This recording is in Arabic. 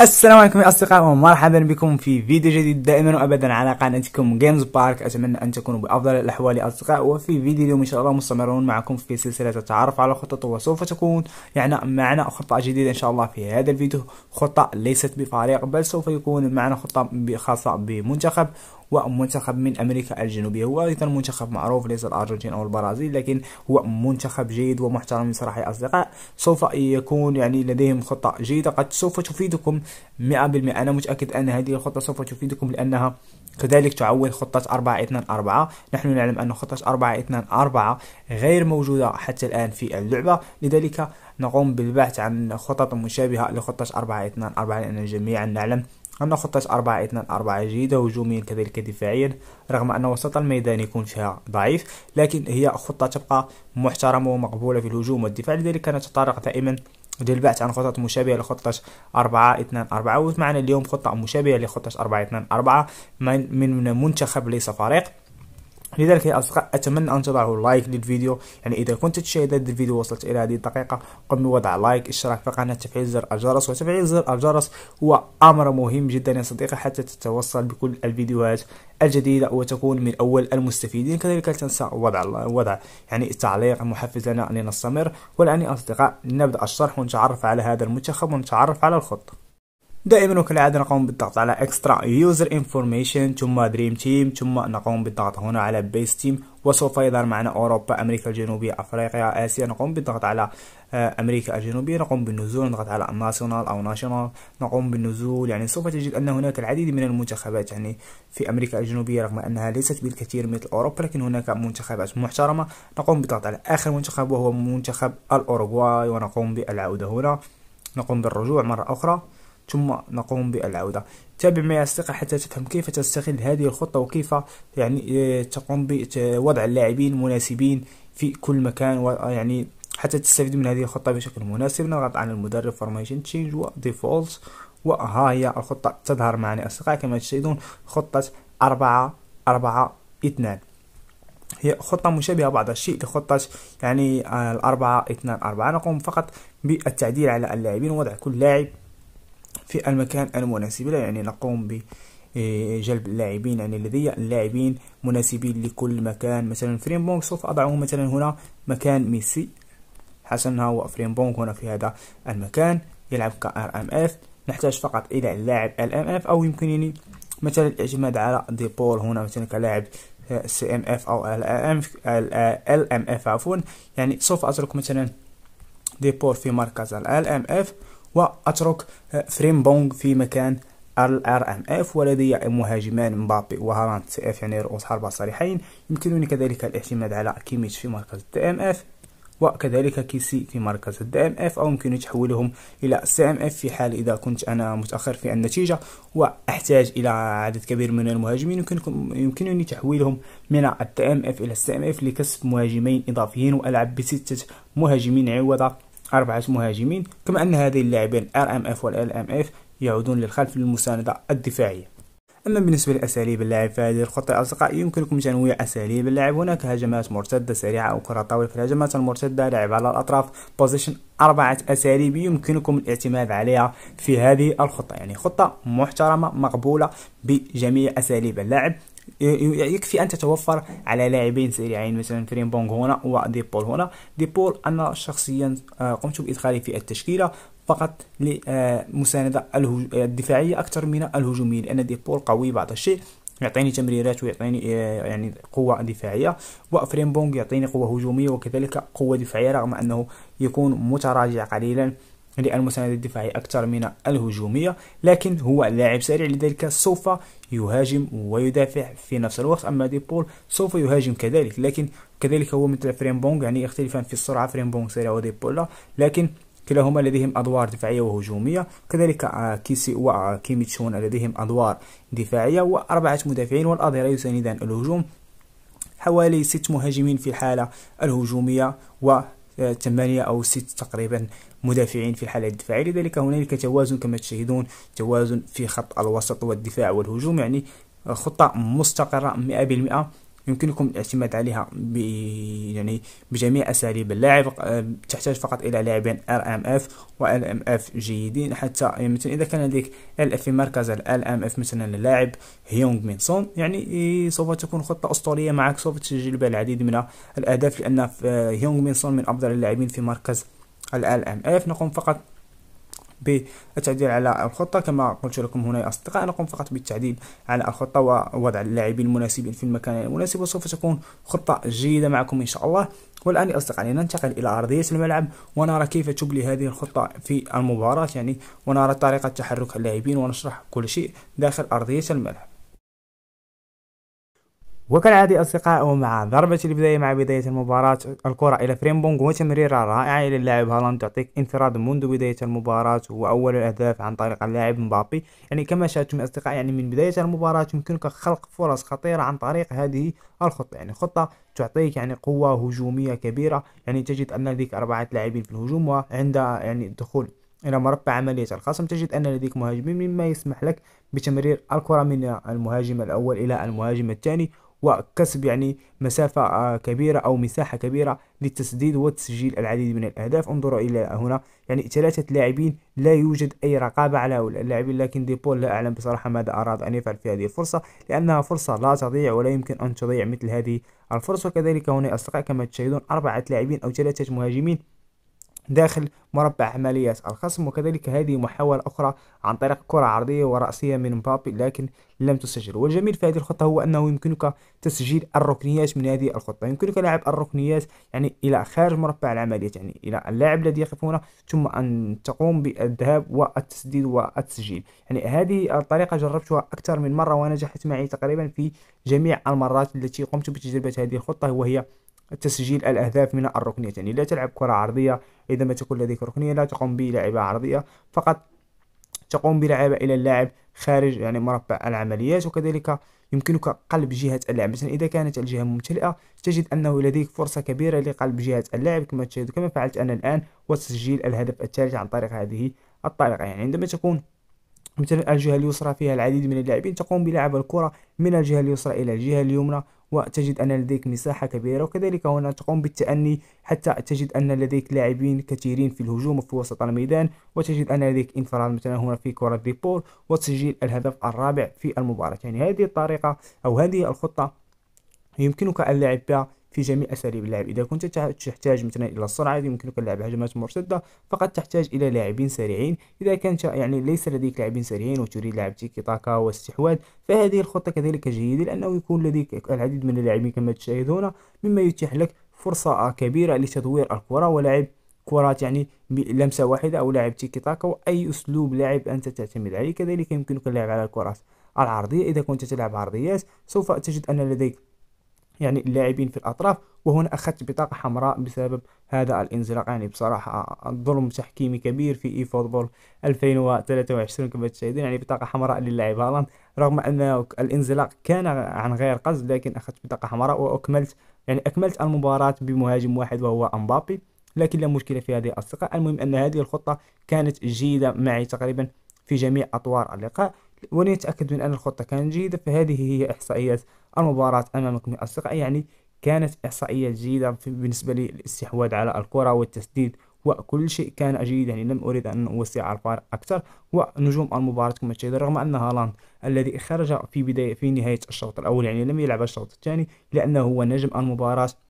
السلام عليكم يا اصدقاء ومرحبا بكم في فيديو جديد دائما وابدا على قناتكم جيمز بارك اتمنى ان تكونوا بافضل الاحوال يا اصدقاء وفي فيديو اليوم ان شاء الله مستمرون معكم في سلسله التعرف على خطط وسوف تكون يعني معنا خطه جديده ان شاء الله في هذا الفيديو خطه ليست بفريق بل سوف يكون معنا خطه خاصه بمنتخب ومنتخب من أمريكا الجنوبية هو أيضا منتخب معروف ليس الأرجنتين أو البرازيل لكن هو منتخب جيد ومحترم بصراحة يا أصدقاء سوف يكون يعني لديهم خطة جيدة قد سوف تفيدكم 100% أنا متأكد أن هذه الخطة سوف تفيدكم لأنها كذلك تعول خطة 4 2 4 نحن نعلم أن خطة 4 2 4 غير موجودة حتى الآن في اللعبة لذلك نقوم بالبحث عن خطط مشابهة لخطة 4 2 4 لأن جميعا نعلم أن خطة 4 2 4 جيدة هجوميا كذلك دفاعيا رغم أن وسط الميدان يكون فيها ضعيف لكن هي خطة تبقى محترمة ومقبولة في الهجوم والدفاع لذلك نتطرق دائما للبحث عن خطط مشابهة لخطة 4 2 4 ومعنا اليوم خطة مشابهة لخطة 4 2 4 من منتخب ليس فريق لذلك يا أصدقاء أتمنى أن تضعوا لايك للفيديو يعني إذا كنت تشاهد هذا الفيديو وصلت إلى هذه الدقيقة قم بوضع لايك اشتراك في القناة تفعيل زر الجرس وتفعيل زر الجرس هو أمر مهم جدا يا صديقي حتى تتوصل بكل الفيديوهات الجديدة وتكون من أول المستفيدين كذلك لا تنسى وضع وضع يعني تعليق محفز لنا لنستمر والآن يا أصدقاء نبدأ الشرح ونتعرف على هذا المنتخب ونتعرف على الخطة دائما وكالعادة نقوم بالضغط على اكسترا يوزر انفورميشن ثم دريم تيم ثم نقوم بالضغط هنا على بيس تيم وسوف يظهر معنا اوروبا امريكا الجنوبية افريقيا اسيا نقوم بالضغط على آه، امريكا الجنوبية نقوم بالنزول نضغط على ناسيونال او ناشونال نقوم بالنزول يعني سوف تجد ان هناك العديد من المنتخبات يعني في امريكا الجنوبية رغم انها ليست بالكثير مثل اوروبا لكن هناك منتخبات محترمة نقوم بالضغط على اخر منتخب وهو منتخب الاوروغواي ونقوم بالعودة هنا نقوم بالرجوع مرة اخرى ثم نقوم بالعودة تابع معي أصدقاء حتى تفهم كيف تستغل هذه الخطة وكيف يعني آه، تقوم بوضع اللاعبين المناسبين في كل مكان ويعني آه، حتى تستفيد من هذه الخطة بشكل مناسب نضغط على المدرب فورميشن تشينج وديفولت وها هي الخطة تظهر معنا أصدقائي كما تشاهدون خطة أربعة أربعة اثنان هي خطة مشابهة بعض الشيء لخطة يعني آه، الأربعة اثنان أربعة نقوم فقط بالتعديل على اللاعبين ووضع كل لاعب في المكان المناسب له يعني نقوم ب جلب اللاعبين يعني لدي اللاعبين مناسبين لكل مكان مثلا فريمبونغ سوف أضعه مثلا هنا مكان ميسي حسن هو فريمبونغ هنا في هذا المكان يلعب كار ام اف نحتاج فقط الى اللاعب ال ام اف او يمكنني مثلا الاعتماد على ديبول هنا مثلا كلاعب سي ام اف او ال ام اف عفوا يعني سوف اترك مثلا ديبول في مركز ال ام اف وأترك آه، فريمبونغ في مكان الار ام اف ولدي مهاجمان مبابي وهالاند سي اف يعني رؤوس حربة صريحين يمكنني كذلك الاعتماد على كيميتش في مركز الدي ام اف وكذلك كيسي في مركز الدي ام اف او يمكنني تحويلهم الى سي ام اف في حال اذا كنت انا متاخر في النتيجه واحتاج الى عدد كبير من المهاجمين يمكنني تحويلهم من الدي ام اف الى السي ام اف لكسب مهاجمين اضافيين والعب بسته مهاجمين عوضه أربعة مهاجمين كما أن هذه اللاعبين ار ام اف والال ام اف يعودون للخلف للمساندة الدفاعية أما بالنسبة لأساليب اللاعب فهذه الخطة الأصدقاء أصدقاء يمكنكم تنويع أساليب اللاعب هناك هجمات مرتدة سريعة أو كرة طويلة في الهجمات المرتدة لعب على الأطراف بوزيشن أربعة أساليب يمكنكم الاعتماد عليها في هذه الخطة يعني خطة محترمة مقبولة بجميع أساليب اللعب يكفي ان تتوفر على لاعبين سريعين مثلا بونغ هنا وديبول هنا ديبول انا شخصيا آه، قمت بادخاله في التشكيله فقط لمساندة الدفاعية أكثر من الهجومية لأن ديبول قوي بعض الشيء يعطيني تمريرات ويعطيني آه، يعني قوة دفاعية وفريمبونغ يعطيني قوة هجومية وكذلك قوة دفاعية رغم أنه يكون متراجع قليلا للمساندة الدفاعية أكثر من الهجومية لكن هو لاعب سريع لذلك سوف يهاجم ويدافع في نفس الوقت أما ديبول سوف يهاجم كذلك لكن كذلك هو مثل فريمبونغ يعني يختلفان في السرعة فريمبونغ سريع وديبول لا لكن كلاهما لديهم أدوار دفاعية وهجومية كذلك آه، كيسي وكيميتشون آه، لديهم أدوار دفاعية وأربعة مدافعين والأظهرة يساندان الهجوم حوالي ست مهاجمين في الحالة الهجومية و آه، ثمانية أو ست تقريبا مدافعين في الحالة الدفاعية لذلك هنالك توازن كما تشاهدون توازن في خط الوسط والدفاع والهجوم يعني خطة مستقرة 100% يمكنكم الاعتماد عليها ب... يعني بجميع اساليب اللاعب آه، تحتاج فقط الى لاعبين ار ام اف و ال ام اف جيدين حتى مثلا اذا كان لديك ال اف في مركز ال ام اف مثلا اللاعب هيونغ مين سون يعني سوف تكون خطه اسطوريه معك سوف تسجل بها العديد من الاهداف لان آه، هيونغ مين سون من افضل اللاعبين في مركز ال ام اف نقوم فقط بالتعديل على الخطة كما قلت لكم هنا يا أصدقاء نقوم فقط بالتعديل على الخطة ووضع اللاعبين المناسبين في المكان المناسب وسوف تكون خطة جيدة معكم إن شاء الله والآن يا أصدقائي ننتقل إلى أرضية الملعب ونرى كيف تبلي هذه الخطة في المباراة يعني ونرى طريقة تحرك اللاعبين ونشرح كل شيء داخل أرضية الملعب وكالعادة أصدقاء ومع ضربة البداية مع بداية المباراة الكرة إلى بونغ وتمريرة رائعة إلى اللاعب هالاند تعطيك انفراد منذ بداية المباراة وأول الأهداف عن طريق اللاعب مبابي يعني كما شاهدتم أصدقائي يعني من بداية المباراة يمكنك خلق فرص خطيرة عن طريق هذه الخطة يعني خطة تعطيك يعني قوة هجومية كبيرة يعني تجد أن لديك أربعة لاعبين في الهجوم وعند يعني الدخول إلى مربع عملية الخصم تجد أن لديك مهاجمين مما يسمح لك بتمرير الكرة من المهاجم الأول إلى المهاجم الثاني وكسب يعني مسافة آه، كبيرة أو مساحة كبيرة للتسديد وتسجيل العديد من الأهداف انظروا إلى هنا يعني ثلاثة لاعبين لا يوجد أي رقابة على هؤلاء اللاعبين لكن ديبول لا أعلم بصراحة ماذا أراد أن يفعل في هذه الفرصة لأنها فرصة لا تضيع ولا يمكن أن تضيع مثل هذه الفرصة كذلك هنا أصدقاء كما تشاهدون أربعة لاعبين أو ثلاثة مهاجمين داخل مربع عمليات الخصم وكذلك هذه محاولة أخرى عن طريق كرة عرضية ورأسية من مبابي لكن لم تسجل والجميل في هذه الخطة هو أنه يمكنك تسجيل الركنيات من هذه الخطة يمكنك لعب الركنيات يعني إلى خارج مربع العمليات يعني إلى اللاعب الذي يقف هنا ثم أن تقوم بالذهاب والتسديد والتسجيل يعني هذه الطريقة جربتها أكثر من مرة ونجحت معي تقريبا في جميع المرات التي قمت بتجربة هذه الخطة وهي تسجيل الأهداف من الركنية يعني لا تلعب كرة عرضية إذا ما تكون لديك ركنية لا تقوم بلعبة عرضية فقط تقوم بلعبة إلى اللاعب خارج يعني مربع العمليات وكذلك يمكنك قلب جهة اللاعب مثلا إذا كانت الجهة ممتلئة تجد أنه لديك فرصة كبيرة لقلب جهة اللاعب كما تشاهد كما فعلت أنا الآن وتسجيل الهدف الثالث عن طريق هذه الطريقة يعني عندما تكون مثلا الجهة اليسرى فيها العديد من اللاعبين تقوم بلعب الكرة من الجهة اليسرى إلى الجهة اليمنى وتجد أن لديك مساحة كبيرة وكذلك هنا تقوم بالتأني حتى تجد أن لديك لاعبين كثيرين في الهجوم وفي وسط الميدان وتجد أن لديك انفراد مثلا هنا في كرة ديبور وتسجيل الهدف الرابع في المباراة يعني هذه الطريقة أو هذه الخطة يمكنك اللعب بها في جميع أساليب اللعب إذا كنت تحتاج مثلا إلى السرعة يمكنك لعب هجمات مرتدة فقد تحتاج إلى لاعبين سريعين إذا كنت يعني ليس لديك لاعبين سريعين وتريد لعب تيكي تاكا واستحواذ فهذه الخطة كذلك جيدة لأنه يكون لديك العديد من اللاعبين كما تشاهدون مما يتيح لك فرصة كبيرة لتدوير الكرة ولعب كرات يعني لمسة واحدة أو لعب تيكي تاكا وأي أسلوب لعب أنت تعتمد عليه كذلك يمكنك اللعب على الكرات العرضية إذا كنت تلعب عرضيات سوف تجد أن لديك يعني اللاعبين في الأطراف وهنا أخذت بطاقة حمراء بسبب هذا الانزلاق يعني بصراحة ظلم تحكيمي كبير في إي فوتبول 2023 كما تشاهدون يعني بطاقة حمراء للاعب هالاند رغم أن الانزلاق كان عن غير قصد لكن أخذت بطاقة حمراء وأكملت يعني أكملت المباراة بمهاجم واحد وهو أمبابي لكن لا مشكلة في هذه الاصدقاء المهم أن هذه الخطة كانت جيدة معي تقريبا في جميع أطوار اللقاء ونتأكد من أن الخطة كانت جيدة فهذه هي إحصائيات المباراة أمامكم يا أصدقائي يعني كانت إحصائية جيدة بالنسبة لي الاستحواذ على الكرة والتسديد وكل شيء كان جيدا يعني لم أريد أن أوسع الفار أكثر ونجوم المباراة كما تشاهدون رغم أن هالاند الذي خرج في بداية في نهاية الشوط الأول يعني لم يلعب الشوط الثاني لأنه هو نجم المباراة